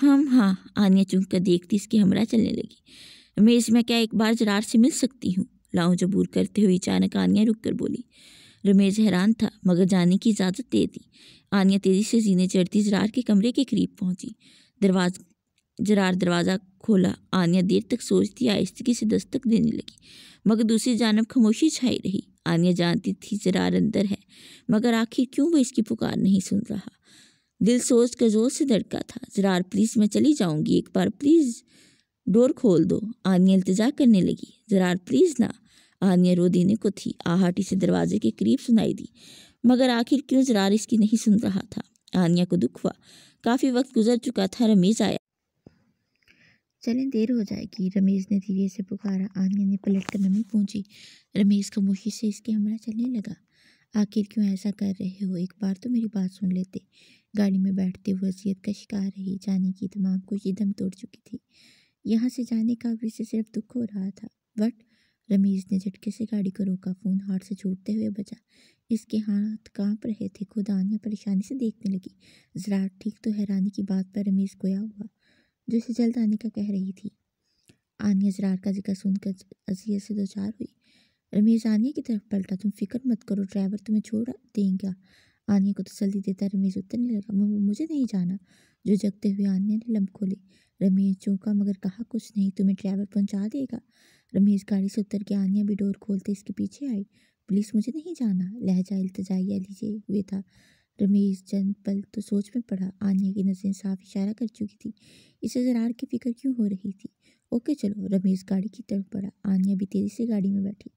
हम हाँ आनिया चूंक कर देखती इसकी हमरा चलने लगी मैं इसमें क्या एक बार जरार से मिल सकती हूँ लाओ जबूर करते हुए अचानक आनिया रुक कर बोली रमेश हैरान था मगर जाने की इजाज़त दे दी आनिया तेज़ी से जीने चढ़ती जरार के कमरे के करीब पहुंची दरवाज जरार दरवाज़ा खोला आनिया देर तक सोचती आयस्तगी से दस्तक देने लगी मगर दूसरी जानब खामोशी छाई रही आनिया जानती थी जरार अंदर है मगर आखिर क्यों वो इसकी पुकार नहीं सुन रहा दिल सोच के जोर से धड़का था ज़रार प्लीज़ मैं चली जाऊँगी एक बार प्लीज़ डोर खोल दो आनिया इल्तजा करने लगी ज़रार प्लीज़ ना आनिया रो देने को थी आहट इसे दरवाजे के करीब सुनाई दी मगर आखिर क्यों जरार इसकी नहीं सुन रहा था आनिया को दुख हुआ काफ़ी वक्त गुजर चुका था रमीज़ आया चलें देर हो जाएगी रमेश ने धीरे से पुकारा आनिया ने पलट कर नमी पहुंची रमेश खामोशी से इसके हमला चलने लगा आखिर क्यों ऐसा कर रहे हो एक बार तो मेरी बात सुन लेते गाड़ी में बैठते हुए अजियत का शिकार रही जाने की तमाम कोशिश दम तोड़ चुकी थी यहाँ से जाने का अभी से सिर्फ दुख हो रहा था बट रमीज़ ने झटके से गाड़ी को रोका फ़ोन हाथ से छूटते हुए बचा इसके हाथ कांप रहे थे खुद आनिया परेशानी से देखने लगी जरार ठीक तो हैरानी की बात पर रमीज़ गोया हुआ जो इसे जल्द आने का कह रही थी आनिया जरार का जिक्र सुनकर अजियत से दो चार हुई रमीज़ आनिया की तरफ पलटा तुम फिक्र मत करो ड्राइवर तुम्हें छोड़ देंगे आने को तसली तो देता रमेश उतरने लगा मुझे नहीं जाना जो जगते हुए आने ने लम्ब खोली रमेश चौंका मगर कहा कुछ नहीं तुम्हें ड्राइवर पहुंचा देगा रमेश गाड़ी से उतर के आनिया भी डोर खोलते इसके पीछे आई पुलिस मुझे नहीं जाना लहजा इल्तजाइया लीजिए हुए था रमेश चंद पल तो सोच में पड़ा आनिया की नज़रें साफ इशारा कर चुकी थी इसे जरार की फिक्र क्यों हो रही थी ओके चलो रमेश गाड़ी की तरफ पड़ा आनिया भी तेज़ी से गाड़ी में बैठी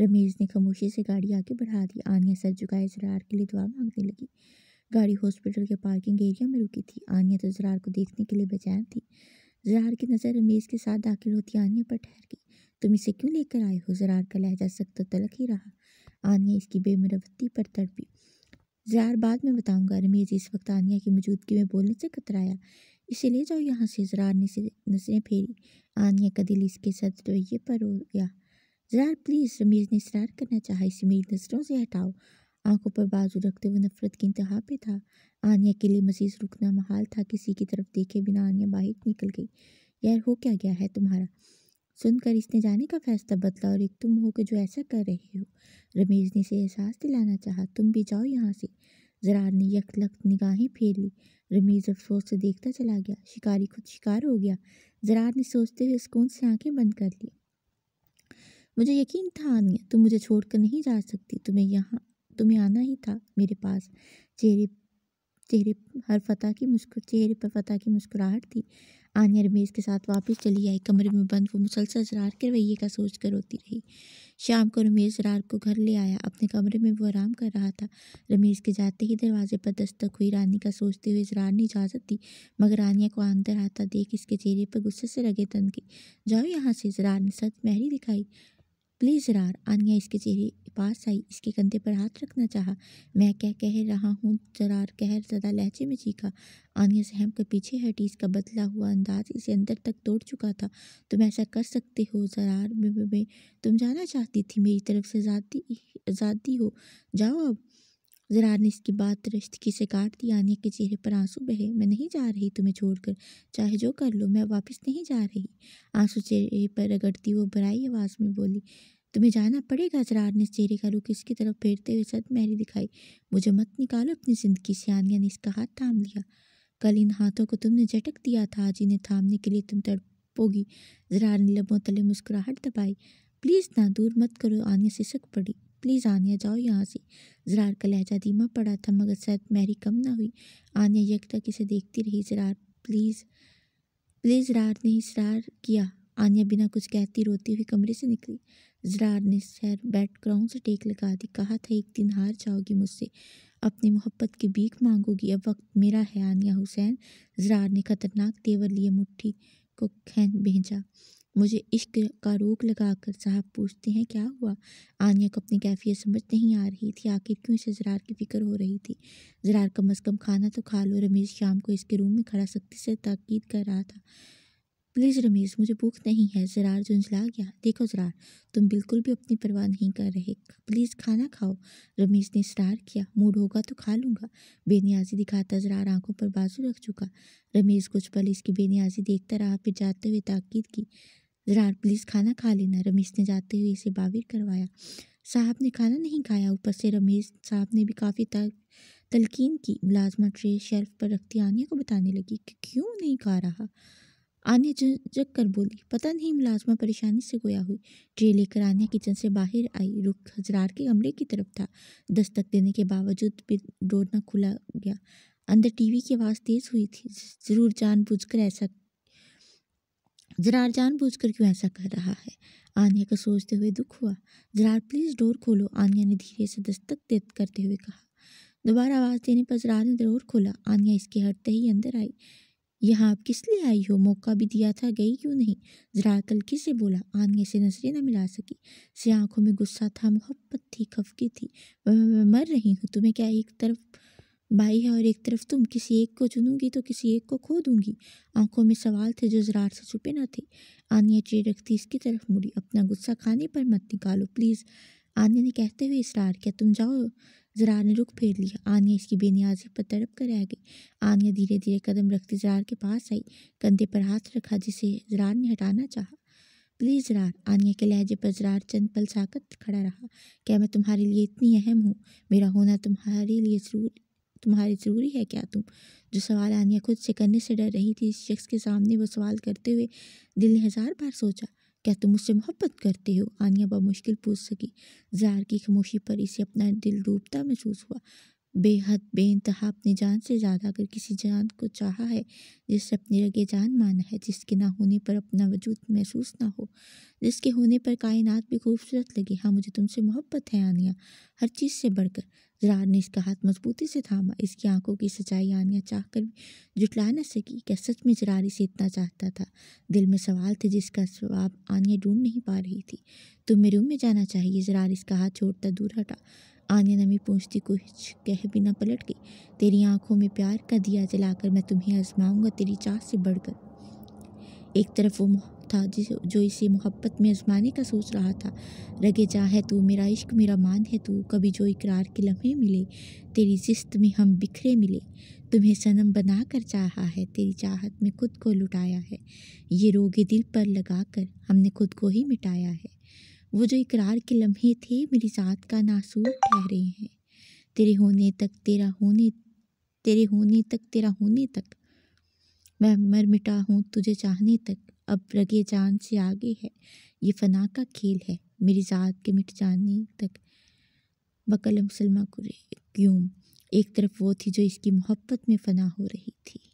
रमेश ने खामोशी से गाड़ी आगे बढ़ा दी आनिया सर झुकाए जरार के लिए दुआ मांगने लगी गाड़ी हॉस्पिटल के पार्किंग एरिया में रुकी थी आनिया तो जरार को देखने के लिए बेचैन थी जरार की नज़र रमेश के साथ दाखिल होती आनिया पर ठहर गई तुम इसे क्यों लेकर आए हो जरार का लहजा सख्त तलक ही रहा आनिया इसकी बेमरवती पर तड़पी जरार बाद में बताऊंगा रमेश इस वक्त आनिया की मौजूदगी में बोलने से कतराया इसे ले जाओ यहाँ से जरार ने से नजरें फेरी आनिया का दिल इसके सद रवैये पर हो गया जरा प्लीज़ रमीज़ ने इसरार करना चाहा इसे मेरी नज़रों से हटाओ आंखों पर बाजू रखते हुए नफरत की इंतहा पे था आनिया के लिए मजीद रुकना महाल था किसी की तरफ देखे बिना आनिया बाहर निकल गई यार हो क्या गया है तुम्हारा सुनकर इसने जाने का फैसला बदला और एक तुम हो के जो ऐसा कर रहे हो रमेश ने इसे एहसास दिलाना चाहा तुम भी जाओ यहाँ से जरार ने यक लख निगाहें फेर ली रमीज़ अफसोस से देखता चला गया शिकारी खुद शिकार हो गया जरार ने सोचते हुए सुकून से आंखें बंद कर ली मुझे यकीन था आनिया तुम मुझे छोड़कर नहीं जा सकती तुम्हें यहाँ तुम्हें आना ही था मेरे पास चेहरे चेहरे हर फतेह की मुस्कुर चेहरे पर फतह की मुस्कुराहट थी आनिया रमेश के साथ वापस चली आई कमरे में बंद वो मुसलसल जरार के रवैये का सोच कर रोती रही शाम को रमेश जरार को घर ले आया अपने कमरे में वो आराम कर रहा था रमेश के जाते ही दरवाजे पर दस्तक हुई रानी का सोचते हुए जरार ने इजाज़त दी मगर आनिया को अंदर आता देख इसके चेहरे पर गुस्से से रगे तन गई जाओ यहाँ से जरार ने सच महरी दिखाई प्लीज़ ज़रार आनिया इसके चेहरे पास आई इसके कंधे पर हाथ रखना चाहा मैं क्या कह रहा हूँ जरार कहर ज़्यादा लहजे में चीखा आनिया सहम के पीछे हटी इसका बदला हुआ अंदाज इसे अंदर तक तोड़ चुका था तुम ऐसा कर सकते हो जरार में, तुम जाना चाहती थी मेरी तरफ से ज़्यादा ज़्यादा हो जाओ अब जरा ने इसकी बात रिश्तकी से काट दी आनिया के चेहरे पर आंसू बहे मैं नहीं जा रही तुम्हें छोड़कर चाहे जो कर लो मैं वापस नहीं जा रही आंसू चेहरे पर रगड़ती वो बराई आवाज़ में बोली तुम्हें जाना पड़ेगा जरार ने चेहरे का रुख इसकी तरफ फेरते हुए सद महरी दिखाई मुझे मत निकालो अपनी ज़िंदगी से आनिया ने इसका हाथ थाम लिया कल इन हाथों को तुमने झटक दिया था आज इन्हें थामने के लिए तुम तड़पोगी जरार ने लबों तले मुस्कुराहट दबाई प्लीज़ ना दूर मत करो आनिया से सक पड़ी प्लीज़ आनिया जाओ यहाँ से जरार का लहजा धीमा पड़ा था मगर शायद मैरी कम ना हुई आनिया तक इसे देखती रही जरार प्लीज़ प्लीज़ जरार ने इसरार किया आनिया बिना कुछ कहती रोती हुई कमरे से निकली जरार ने सैर बैठ क्राउन से टेक लगा दी कहा था एक दिन हार जाओगी मुझसे अपनी मोहब्बत की भीख मांगोगी अब वक्त मेरा है आनिया हुसैन जरार ने खतरनाक तेवर लिए मुट्ठी को खेन भेजा मुझे इश्क का रोग लगाकर साहब पूछते हैं क्या हुआ आनिया को अपनी कैफियत समझ नहीं आ रही थी आखिर क्यों इसे जरार की फ़िक्र हो रही थी जरार कम अज़ कम खाना तो खा लो रमेश शाम को इसके रूम में खड़ा सख्ती से ताकीद कर रहा था प्लीज़ रमेश मुझे भूख नहीं है जरार झुंझला गया देखो जरार तुम बिल्कुल भी अपनी परवाह नहीं कर रहे प्लीज़ खाना खाओ रमेश ने इसरार किया मूड होगा तो खा लूँगा बेनियाजी दिखाता जरार आंखों पर बाजू रख चुका रमेश कुछ पल इसकी बेनियाजी देखता रहा फिर जाते हुए ताकीद की ज़रार प्लीज़ खाना खा लेना रमेश ने जाते हुए इसे बाविर करवाया साहब ने खाना नहीं खाया ऊपर से रमेश साहब ने भी काफ़ी तक तलकीन की मुलाजमा ट्रे शेल्फ पर रखती आनिया को बताने लगी कि क्यों नहीं खा रहा आनिया झक कर बोली पता नहीं मुलाजमा परेशानी से गोया हुई ट्रे लेकर आनिया किचन से बाहर आई रुख हजरार के कमरे की तरफ था दस्तक देने के बावजूद भी डोर ना खुला गया अंदर टीवी की आवाज़ तेज़ हुई थी ज़रूर जानबूझकर ऐसा जरार जान कर क्यों ऐसा कर रहा है आनिया को सोचते हुए दुख हुआ जरार प्लीज़ डोर खोलो आनिया ने धीरे से दस्तक दे करते हुए कहा दोबारा आवाज़ देने पर जरार ने डोर खोला आनिया इसके हटते ही अंदर आई यहाँ आप किस लिए आई हो मौका भी दिया था गई क्यों नहीं जरा कलकी से बोला आनिया से नजरें न मिला सकी से आंखों में गुस्सा था मोहब्बत थी खफकी थी मैं मर रही हूँ तुम्हें क्या एक तरफ भाई है और एक तरफ तुम किसी एक को चुनूंगी तो किसी एक को खो दूंगी आंखों में सवाल थे जो जरार से छुपे ना थे आनिया चेर रखती इसकी तरफ मुड़ी अपना गुस्सा खाने पर मत निकालो प्लीज़ आनिया ने कहते हुए इसरार किया तुम जाओ जरार ने रुख फेर लिया आनिया इसकी बेनियाजी पर तड़प कर रह गई आनिया धीरे धीरे कदम रखती जरार के पास आई कंधे पर हाथ रखा जिसे जरार ने हटाना चाहा प्लीज़ जरार आनिया के लहजे पर जरार चंद पल साकत खड़ा रहा क्या मैं तुम्हारे लिए इतनी अहम हूँ मेरा होना तुम्हारे लिए ज़रूर तुम्हारी ज़रूरी है क्या तुम जो सवाल आनिया खुद से करने से डर रही थी इस शख्स के सामने वो सवाल करते हुए दिल ने हज़ार बार सोचा क्या तुम मुझसे मोहब्बत करते हो आनिया मुश्किल पूछ सकी जार की खामोशी पर इसे अपना दिल डूबता महसूस हुआ बेहद बेानतहा अपनी जान से ज़्यादा अगर किसी जान को चाहा है जिससे अपनी रगे जान माना है जिसके ना होने पर अपना वजूद महसूस ना हो जिसके होने पर कायनात भी खूबसूरत लगे हाँ मुझे तुमसे मोहब्बत है आनिया हर चीज़ से बढ़कर जरार ने इसका हाथ मजबूती से थामा इसकी आंखों की सच्चाई आनिया चाह कर जुटला न सकी क्या सच में जरार इसे इतना चाहता था दिल में सवाल थे जिसका जवाब आनिया ढूंढ नहीं पा रही थी तुम मेरे रूम में जाना चाहिए जरार इसका हाथ छोड़ता दूर हटा आने नमी पूछती कुछ कह बिना पलट गई तेरी आंखों में प्यार का दिया जलाकर मैं तुम्हें आजमाऊंगा तेरी चाह से बढ़कर एक तरफ वो था जिस जो इसे मोहब्बत में आजमाने का सोच रहा था रगे जा है तू मेरा इश्क मेरा मान है तू कभी जो इकरार के लम्हे मिले तेरी जिस्त में हम बिखरे मिले तुम्हें सनम बना कर चाहा है तेरी चाहत में खुद को लुटाया है ये रोगे दिल पर लगा कर हमने खुद को ही मिटाया है वो जो इकरार के लम्हे थे मेरी ज़ात का नासूर ठहरे हैं तेरे होने तक तेरा होने तेरे होने तक तेरा होने तक मैं मर मिटा हूँ तुझे चाहने तक अब रगे जान से आगे है ये फ़ना का खेल है मेरी ज़ात के मिट जाने तक बकलम सलमा कुरे क्यों एक तरफ वो थी जो इसकी मोहब्बत में फ़ना हो रही थी